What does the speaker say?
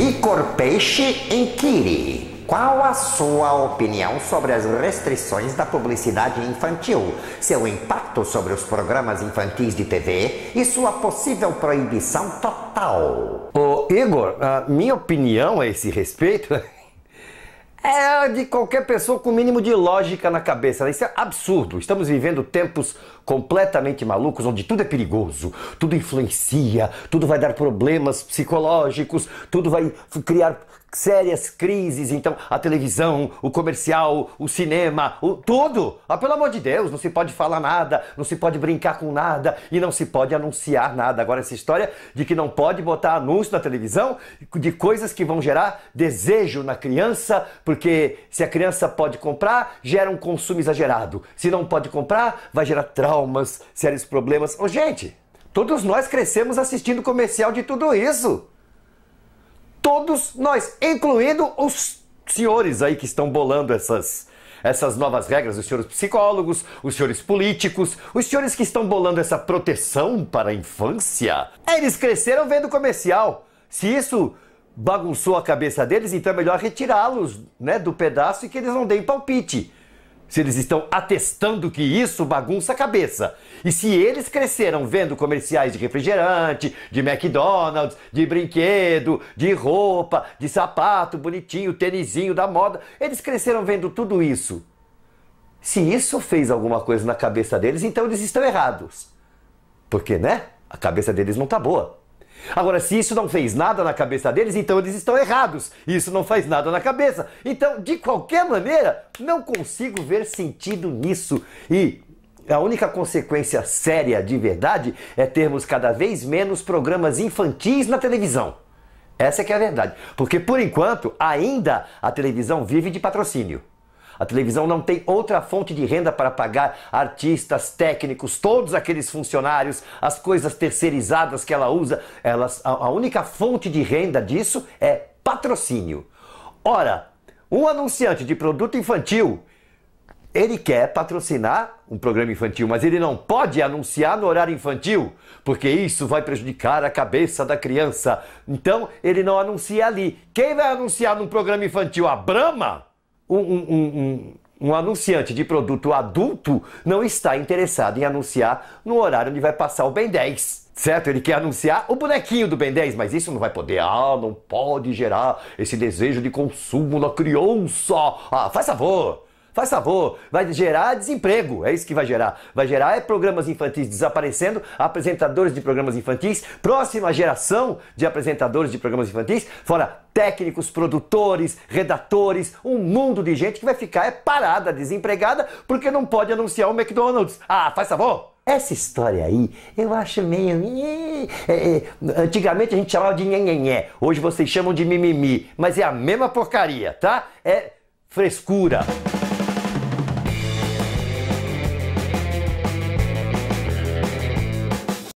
Igor Peixe inquire qual a sua opinião sobre as restrições da publicidade infantil, seu impacto sobre os programas infantis de TV e sua possível proibição total. Ô Igor, a minha opinião a esse respeito é de qualquer pessoa com o mínimo de lógica na cabeça. Né? Isso é absurdo. Estamos vivendo tempos completamente malucos onde tudo é perigoso, tudo influencia, tudo vai dar problemas psicológicos, tudo vai criar sérias crises. Então, a televisão, o comercial, o cinema, o tudo. Ah, pelo amor de Deus, não se pode falar nada, não se pode brincar com nada e não se pode anunciar nada. Agora essa história de que não pode botar anúncio na televisão de coisas que vão gerar desejo na criança porque se a criança pode comprar, gera um consumo exagerado. Se não pode comprar, vai gerar traumas, sérios problemas. Ô, gente, todos nós crescemos assistindo comercial de tudo isso. Todos nós, incluindo os senhores aí que estão bolando essas, essas novas regras, os senhores psicólogos, os senhores políticos, os senhores que estão bolando essa proteção para a infância, eles cresceram vendo comercial. Se isso bagunçou a cabeça deles, então é melhor retirá-los né, do pedaço e que eles não deem palpite. Se eles estão atestando que isso bagunça a cabeça. E se eles cresceram vendo comerciais de refrigerante, de McDonald's, de brinquedo, de roupa, de sapato bonitinho, tênisinho da moda, eles cresceram vendo tudo isso. Se isso fez alguma coisa na cabeça deles, então eles estão errados. Porque, né? A cabeça deles não tá boa. Agora, se isso não fez nada na cabeça deles, então eles estão errados. Isso não faz nada na cabeça. Então, de qualquer maneira, não consigo ver sentido nisso. E a única consequência séria de verdade é termos cada vez menos programas infantis na televisão. Essa é que é a verdade. Porque por enquanto, ainda a televisão vive de patrocínio. A televisão não tem outra fonte de renda para pagar artistas, técnicos, todos aqueles funcionários, as coisas terceirizadas que ela usa. Elas, a, a única fonte de renda disso é patrocínio. Ora, um anunciante de produto infantil ele quer patrocinar um programa infantil, mas ele não pode anunciar no horário infantil, porque isso vai prejudicar a cabeça da criança. Então, ele não anuncia ali. Quem vai anunciar num programa infantil? A Brahma? um, um, um, um anunciante de produto adulto não está interessado em anunciar no horário onde vai passar o Ben 10. Certo? Ele quer anunciar o bonequinho do Ben 10, mas isso não vai poder. Ah, não pode gerar esse desejo de consumo na criança. Ah, faz favor. Faz favor, vai gerar desemprego, é isso que vai gerar. Vai gerar é programas infantis desaparecendo, apresentadores de programas infantis, próxima geração de apresentadores de programas infantis, fora técnicos, produtores, redatores, um mundo de gente que vai ficar é parada, desempregada, porque não pode anunciar o McDonald's. Ah, faz favor! Essa história aí, eu acho meio. É, é, antigamente a gente chamava de nhenhenhé, hoje vocês chamam de mimimi, mas é a mesma porcaria, tá? É frescura.